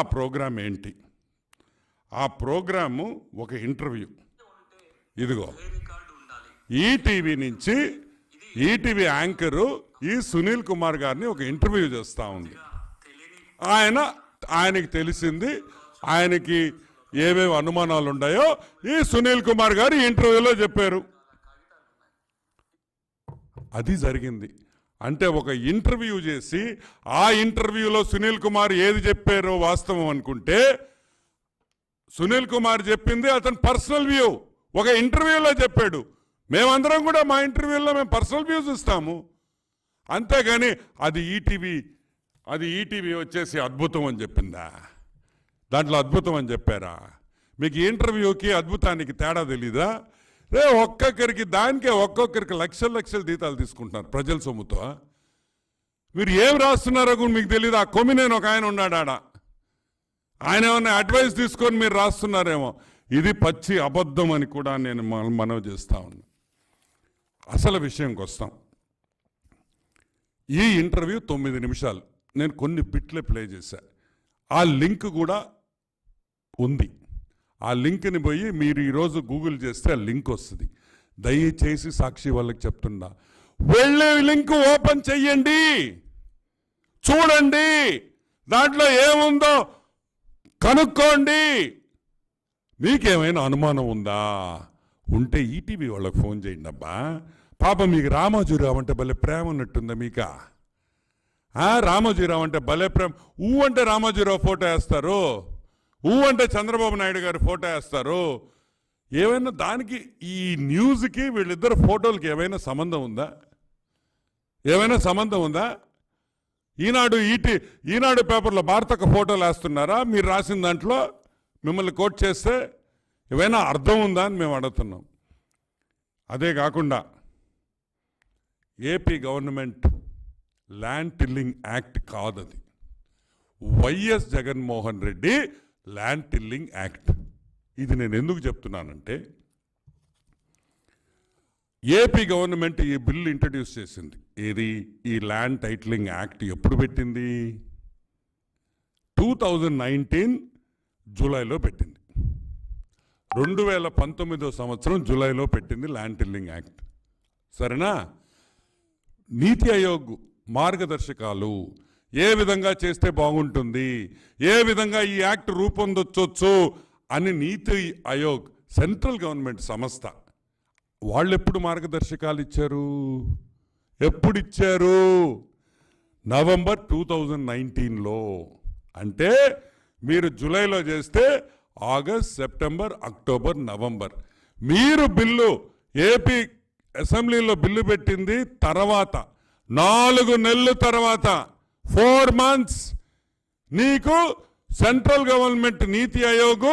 ఆ ప్రోగ్రామ్ ఏంటి ఆ ప్రోగ్రాము ఒక ఇంటర్వ్యూ ఇదిగో ఈటీవీ నుంచి ఈటీవీ యాంకరు ఈ సునీల్ కుమార్ గారిని ఒక ఇంటర్వ్యూ చేస్తూ ఉంది ఆయన ఆయనకి తెలిసింది ఆయనకి ఏమేమి అనుమానాలు ఉన్నాయో ఈ సునీల్ కుమార్ గారు ఇంటర్వ్యూలో చెప్పారు అది జరిగింది అంటే ఒక ఇంటర్వ్యూ చేసి ఆ ఇంటర్వ్యూలో సునీల్ కుమార్ ఏది చెప్పారో వాస్తవం అనుకుంటే సునీల్ కుమార్ చెప్పింది అతని పర్సనల్ వ్యూ ఒక ఇంటర్వ్యూలో చెప్పాడు మేమందరం కూడా మా ఇంటర్వ్యూలో మేము పర్సనల్ వ్యూస్ ఇస్తాము అంతేగాని అది ఈటీవీ అది ఈటీవీ వచ్చేసి అద్భుతం అని చెప్పిందా దాంట్లో అద్భుతం అని చెప్పారా మీకు ఇంటర్వ్యూకి అద్భుతానికి తేడా తెలీదా రే ఒక్కొక్కరికి దానికే ఒక్కొక్కరికి లక్షల లక్షల జీతాలు తీసుకుంటున్నారు ప్రజల సొమ్ముతో మీరు ఏం రాస్తున్నారో కూడా మీకు తెలియదు ఆ నేను ఒక ఆయన ఉన్నాడు ఆడ ఆయన ఏమైనా అడ్వైస్ తీసుకొని మీరు రాస్తున్నారేమో ఇది పచ్చి అబద్ధం అని కూడా నేను మనవి చేస్తా ఉన్నా అసలు విషయంకి వస్తాం ఈ ఇంటర్వ్యూ తొమ్మిది నిమిషాలు నేను కొన్ని బిట్లే ప్లే చేశా ఆ లింక్ కూడా ఉంది ఆ లింక్ని పోయి మీరు ఈరోజు గూగుల్ చేస్తే ఆ లింక్ వస్తుంది దయచేసి సాక్షి వాళ్ళకి చెప్తున్నా వెళ్ళి లింక్ ఓపెన్ చెయ్యండి చూడండి దాంట్లో ఏముందో కనుక్కోండి మీకేమైనా అనుమానం ఉందా ఉంటే ఈటీవీ వాళ్ళకి ఫోన్ చేయండి అబ్బా పాప మీకు రామోజీరావు అంటే భలే ప్రేమ ఉన్నట్టుందా మీక రామోజీరావు అంటే భలే ప్రేమ ఊ అంటే రామోజీరావు ఫోటో వేస్తారు ఊ అంటే చంద్రబాబు నాయుడు గారు ఫోటో వేస్తారు ఏమైనా దానికి ఈ న్యూస్కి వీళ్ళిద్దరు ఫోటోలకి ఏమైనా సంబంధం ఉందా ఏమైనా సంబంధం ఉందా ఈనాడు ఈటీ ఈనాడు పేపర్లో భారతక ఫోటోలు వేస్తున్నారా మీరు రాసిన దాంట్లో మిమ్మల్ని కోట్ చేస్తే ఏమైనా అర్థం ఉందా అని మేము అడుగుతున్నాం అదే కాకుండా AP government land tilling act కాదది YS Jaganmohan Reddy land tilling act ఇది నేను ఎందుకు చెప్తున్నానంటే ఏపీ గవర్నమెంట్ ఈ బిల్లు ఇంట్రడ్యూస్ చేసింది ఏది ఈ ల్యాండ్ టైటిలింగ్ యాక్ట్ ఎప్పుడు పెట్టింది టూ థౌజండ్ నైన్టీన్ జూలైలో పెట్టింది రెండు వేల పంతొమ్మిదో సంవత్సరం జూలైలో పెట్టింది ల్యాండ్ టిల్లింగ్ యాక్ట్ సరేనా నీతి ఆయోగ్ మార్గదర్శకాలు ఏ విధంగా చేస్తే బాగుంటుంది ఏ విధంగా ఈ యాక్ట్ రూపొందొచ్చు అని నీతి ఆయోగ్ సెంట్రల్ గవర్నమెంట్ సంస్థ వాళ్ళు ఎప్పుడు మార్గదర్శకాలు ఇచ్చారు ఎప్పుడు ఇచ్చారు నవంబర్ టూ థౌజండ్ నైన్టీన్లో అంటే మీరు జూలైలో చేస్తే ఆగస్ట్ సెప్టెంబర్ అక్టోబర్ నవంబర్ మీరు బిల్లు ఏపీ అసెంబ్లీలో బిల్లు పెట్టింది తర్వాత నాలుగు నెలల తర్వాత ఫోర్ మంత్స్ నీకు సెంట్రల్ గవర్నమెంట్ నీతి ఆయోగ్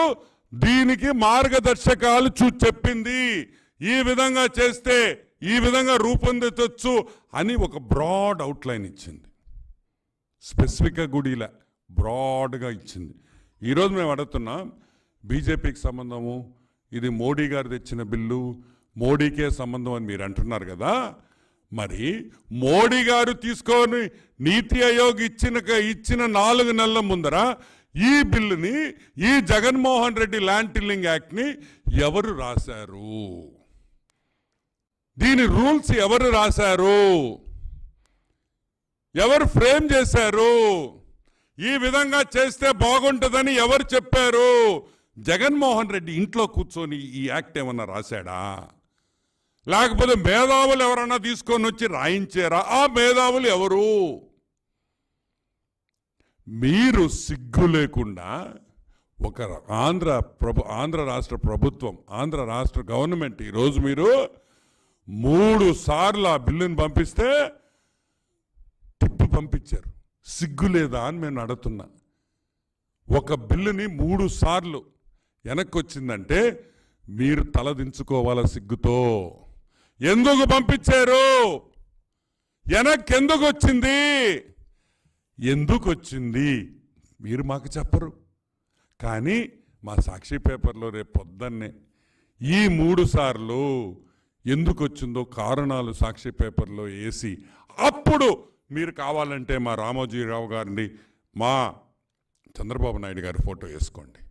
దీనికి మార్గదర్శకాలు చూ చెప్పింది ఈ విధంగా చేస్తే ఈ విధంగా రూపొందించవచ్చు అని ఒక బ్రాడ్ అవుట్లైన్ ఇచ్చింది స్పెసిఫిక్గా గుడిలా బ్రాడ్గా ఇచ్చింది ఈరోజు మేము అడుగుతున్నాం బీజేపీకి సంబంధము ఇది మోడీ గారు తెచ్చిన బిల్లు మోడీకే సంబంధం అని మీరు అంటున్నారు కదా మరి మోడీ గారు తీసుకొని నీతి ఆయోగ్ ఇచ్చిన ఇచ్చిన నాలుగు నెలల ముందర ఈ బిల్లుని ఈ జగన్మోహన్ రెడ్డి ల్యాండ్ టిల్లింగ్ యాక్ట్ని ఎవరు రాశారు దీని రూల్స్ ఎవరు రాశారు ఎవరు ఫ్రేమ్ చేశారు ఈ విధంగా చేస్తే బాగుంటుందని ఎవరు చెప్పారు జగన్మోహన్ రెడ్డి ఇంట్లో కూర్చొని ఈ యాక్ట్ ఏమన్నా రాశాడా లేకపోతే మేధావులు ఎవరన్నా తీసుకొని వచ్చి రాయించారా ఆ మేధావులు ఎవరు మీరు సిగ్గు లేకుండా ఒక ఆంధ్ర ప్రభు ఆంధ్ర రాష్ట్ర ప్రభుత్వం ఆంధ్ర రాష్ట్ర గవర్నమెంట్ ఈరోజు మీరు మూడు సార్లు ఆ బిల్లుని పంపిస్తే తిప్పి పంపించారు సిగ్గు లేదా అని మేము అడుగుతున్నా ఒక బిల్లుని మూడు సార్లు వెనక్కి వచ్చిందంటే మీరు తలదించుకోవాల సిగ్గుతో ఎందుకు పంపించారు వెనక్కెందుకు ఎందుకు వచ్చింది ఎందుకు వచ్చింది మీరు మాకు చెప్పరు కానీ మా సాక్షి పేపర్లో రేపు పొద్దున్నే ఈ మూడు సార్లు ఎందుకు వచ్చిందో కారణాలు సాక్షి పేపర్లో వేసి అప్పుడు మీరు కావాలంటే మా రామోజీరావు గారిని మా చంద్రబాబు నాయుడు గారి ఫోటో వేసుకోండి